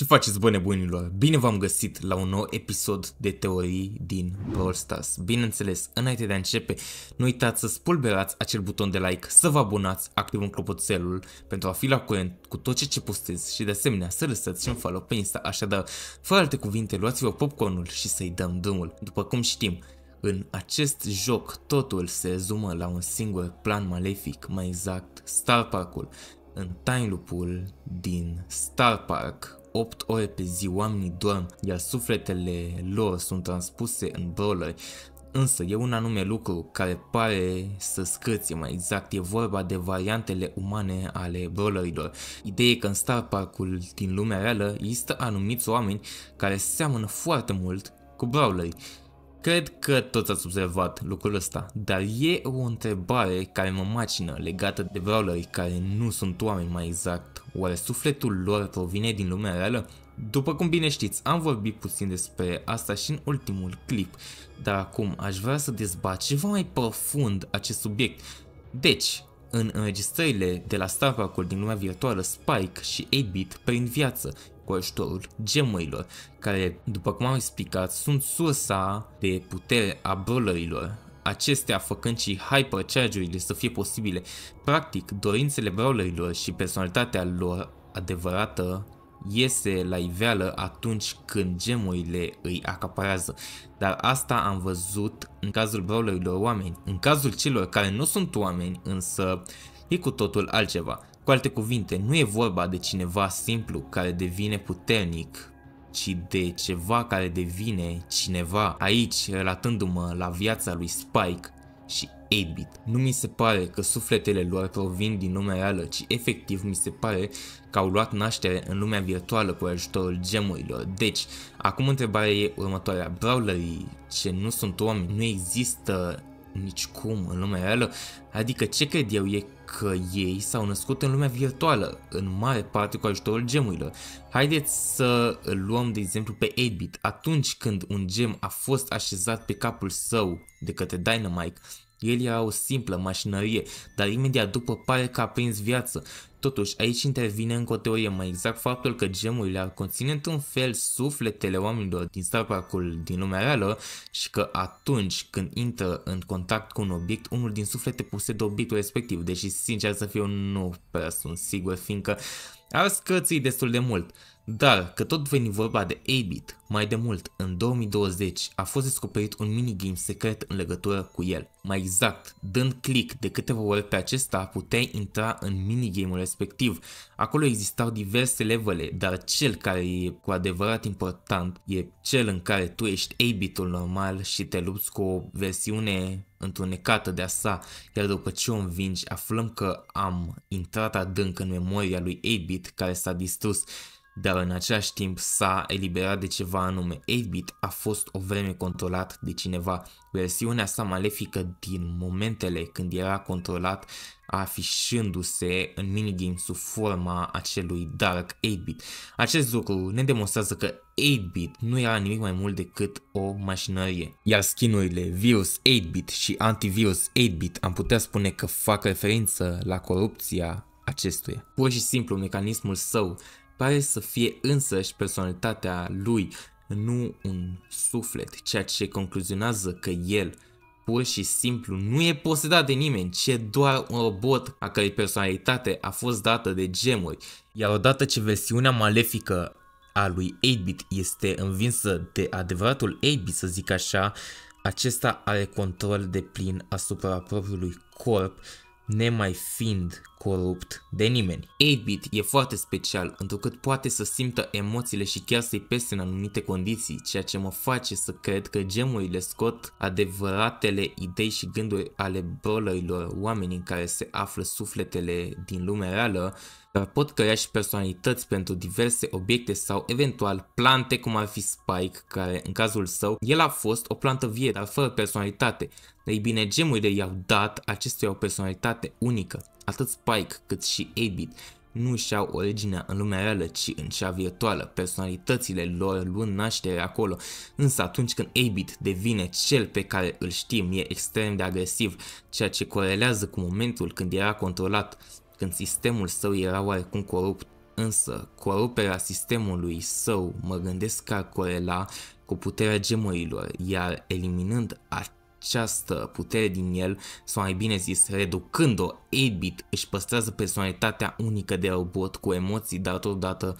Ce faceți, bă nebunilor? Bine v-am găsit la un nou episod de teorii din Brawl Stars. Bineînțeles, înainte de a începe, nu uitați să spulberați acel buton de like, să vă abonați, activând clopoțelul pentru a fi la curent cu tot ce ce postez și de asemenea să lăsați și un follow pe Insta, așadar, fără alte cuvinte, luați-vă popcornul și să-i dăm drumul. După cum știm, în acest joc totul se rezumă la un singur plan malefic, mai exact Star Park-ul. În time loop-ul din Star Park, 8 ore pe zi oamenii dorm, iar sufletele lor sunt transpuse în brawler. Însă e un anume lucru care pare să scârție mai exact, e vorba de variantele umane ale brawlerilor. Ideea e că în Star Park-ul din lumea reală există anumiți oameni care seamănă foarte mult cu brawlerii. Cred că toți ați observat lucrul ăsta, dar e o întrebare care mă macină legată de brawlerii care nu sunt oameni mai exact Oare sufletul lor provine din lumea reală? După cum bine știți, am vorbit puțin despre asta și în ultimul clip, dar acum aș vrea să dezbat ceva mai profund acest subiect. Deci, în înregistrările de la Starbuck-ul din lumea virtuală Spike și 8-Bit prin viață, cu ajutorul gemurilor, care, după cum am explicat, sunt sursa de putere a brawlerilor acestea făcând și hypercharge-urile să fie posibile. Practic, dorințele brawlerilor și personalitatea lor adevărată iese la iveală atunci când gemurile îi acaparează. Dar asta am văzut în cazul brawlerilor oameni. În cazul celor care nu sunt oameni, însă e cu totul altceva. Cu alte cuvinte, nu e vorba de cineva simplu care devine puternic ci de ceva care devine cineva. Aici, relatându-mă la viața lui Spike și Abit. Nu mi se pare că sufletele lor provin din lumea reală, ci efectiv mi se pare că au luat naștere în lumea virtuală cu ajutorul gemurilor. Deci, acum întrebarea e următoarea. Brawlerii ce nu sunt oameni nu există nici cum în lumea reală, adică ce cred eu e că ei s-au născut în lumea virtuală, în mare parte cu ajutorul gemurilor. Haideți să luăm de exemplu pe 8-bit, atunci când un gem a fost așezat pe capul său de către Dynamite, el era o simplă mașinărie, dar imediat după pare că a prins viață. Totuși, aici intervine încă o teorie, mai exact faptul că gemurile ar conține într-un fel sufletele oamenilor din Star park din lumea reală și că atunci când intră în contact cu un obiect, unul din suflete posedă obiectul respectiv, deși sincer să fiu nu prea sunt sigur, fiindcă ar scății destul de mult. Dar, că tot veni vorba de 8-bit, mai de mult, în 2020 a fost descoperit un minigame secret în legătură cu el. Mai exact, dând click de câteva ori pe acesta, puteai intra în minigame-ul respectiv. Acolo existau diverse levele, dar cel care e cu adevărat important e cel în care tu ești 8 ul normal și te lupți cu o versiune întunecată de-a sa, iar după ce o învingi, aflăm că am intrat adânc în memoria lui 8-bit care s-a distrus dar în același timp s-a eliberat de ceva anume. 8-bit a fost o vreme controlat de cineva. Versiunea sa malefică din momentele când era controlat afișându-se în minigame sub forma acelui Dark 8-bit. Acest lucru ne demonstrează că 8-bit nu era nimic mai mult decât o mașinărie. Iar skinurile Virus 8-bit și Antivirus 8-bit am putea spune că fac referință la corupția acestuia. Pur și simplu, mecanismul său pare să fie însăși personalitatea lui, nu un suflet, ceea ce concluzionează că el pur și simplu nu e posedat de nimeni, ci e doar un robot a cărei personalitate a fost dată de gemuri. Iar odată ce versiunea malefică a lui 8-bit este învinsă de adevăratul 8-bit, să zic așa, acesta are control de plin asupra propriului corp, nemai fiind corupt de nimeni. 8-bit e foarte special, întrucât poate să simtă emoțiile și chiar să-i pese în anumite condiții, ceea ce mă face să cred că gemurile scot adevăratele idei și gânduri ale brawlerilor, oamenii în care se află sufletele din lumea reală, dar pot crea și personalități pentru diverse obiecte sau eventual plante cum ar fi Spike, care în cazul său, el a fost o plantă vie, dar fără personalitate. Ei bine, gemurile i-au dat acestuia o personalitate unică. Atât Spike Spike cât și 8 nu își au originea în lumea reală, ci în cea virtuală, personalitățile lor luând naștere acolo, însă atunci când Abit devine cel pe care îl știm, e extrem de agresiv, ceea ce corelează cu momentul când era controlat, când sistemul său era oarecum corupt. Însă, coruperea sistemului său mă gândesc că ar corela cu puterea gemurilor, iar eliminând acest această putere din el, sau mai bine zis, reducând-o, 8-bit își păstrează personalitatea unică de robot cu emoții, dar totodată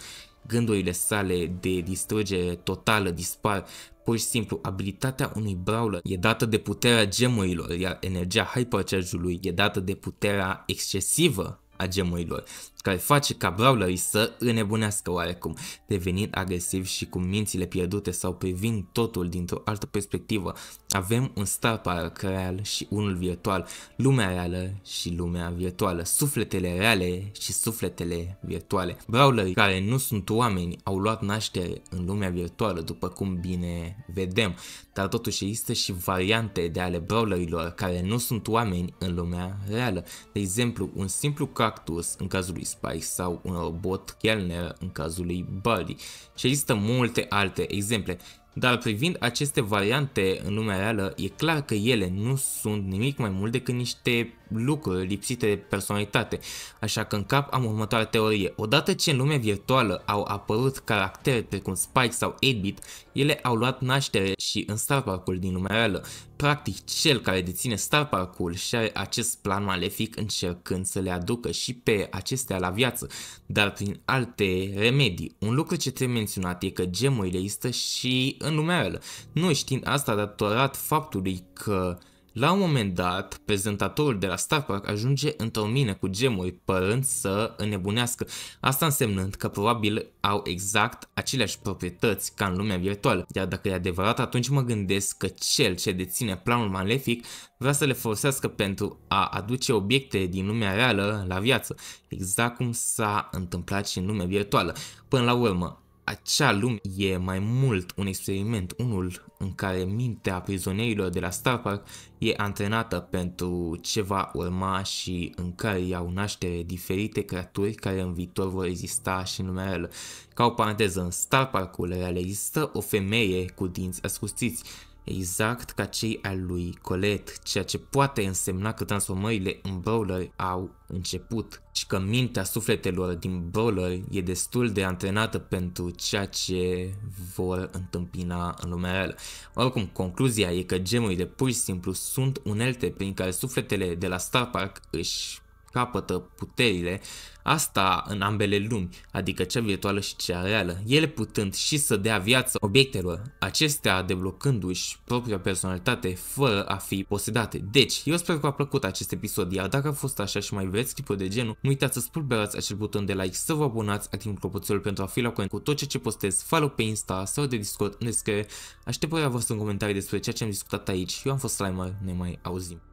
gândurile sale de distrugere totală dispar. Pur și simplu, abilitatea unui brawler e dată de puterea gemurilor, iar energia hypercharge-ului e dată de puterea excesivă a gemurilor care face ca Brawlerii să înnebunească oarecum, devenind agresiv și cu mințile pierdute sau privind totul dintr-o altă perspectivă. Avem un star park real și unul virtual, lumea reală și lumea virtuală, sufletele reale și sufletele virtuale. Brawlerii care nu sunt oameni au luat naștere în lumea virtuală, după cum bine vedem, dar totuși există și variante de ale brawlerilor care nu sunt oameni în lumea reală. De exemplu, un simplu cactus în cazul lui Spike sau un robot Kellner în cazul lui Buddy. Și există multe alte exemple. Dar privind aceste variante în lumea reală, e clar că ele nu sunt nimic mai mult decât niște lucruri lipsite de personalitate, așa că în cap am următoarea teorie. Odată ce în lumea virtuală au apărut caractere precum Spike sau 8-bit, ele au luat naștere și în Star Park-ul din lumea reală. Practic, cel care deține Star Park-ul și are acest plan malefic încercând să le aducă și pe acestea la viață, dar prin alte remedii. Un lucru ce trebuie menționat e că gemurile există și în lumea reală. Nu știind asta datorat faptului că la un moment dat, prezentatorul de la Star Park ajunge într-o mină cu gemuri, părând să înnebunească, asta însemnând că probabil au exact aceleași proprietăți ca în lumea virtuală, iar dacă e adevărat, atunci mă gândesc că cel ce deține planul malefic vrea să le folosească pentru a aduce obiecte din lumea reală la viață, exact cum s-a întâmplat și în lumea virtuală. Până la urmă, acea lume e mai mult un experiment, unul în care mintea prizonierilor de la Star Park e antrenată pentru ce va urma și în care iau naștere diferite creaturi care în viitor vor exista și în lumea reală. Ca o paranteză, în Star Park-ul real există o femeie cu dinți ascustiți, exact ca cei al lui Colet, ceea ce poate însemna că transformările în brawler au început și că mintea sufletelor din brawler e destul de antrenată pentru ceea ce vor întâmpina în lumea reală. Oricum, concluzia e că gemurile pur și simplu sunt unelte prin care sufletele de la Star Park își capătă puterile, asta în ambele lumi, adică cea virtuală și cea reală, ele putând și să dea viață obiectelor, acestea deblocându-și propria personalitate fără a fi posedate. Deci, eu sper că v-a plăcut acest episod, iar dacă a fost așa și mai vreți clipuri de genul, nu uitați să spulberați acel buton de like, să vă abonați, activând clopoțelul pentru a fi la curent cu tot ceea ce postez, follow pe Insta sau de Discord în descriere. Aștept părerea voastră în comentarii despre ceea ce am discutat aici. Eu am fost Slimer, ne mai auzim.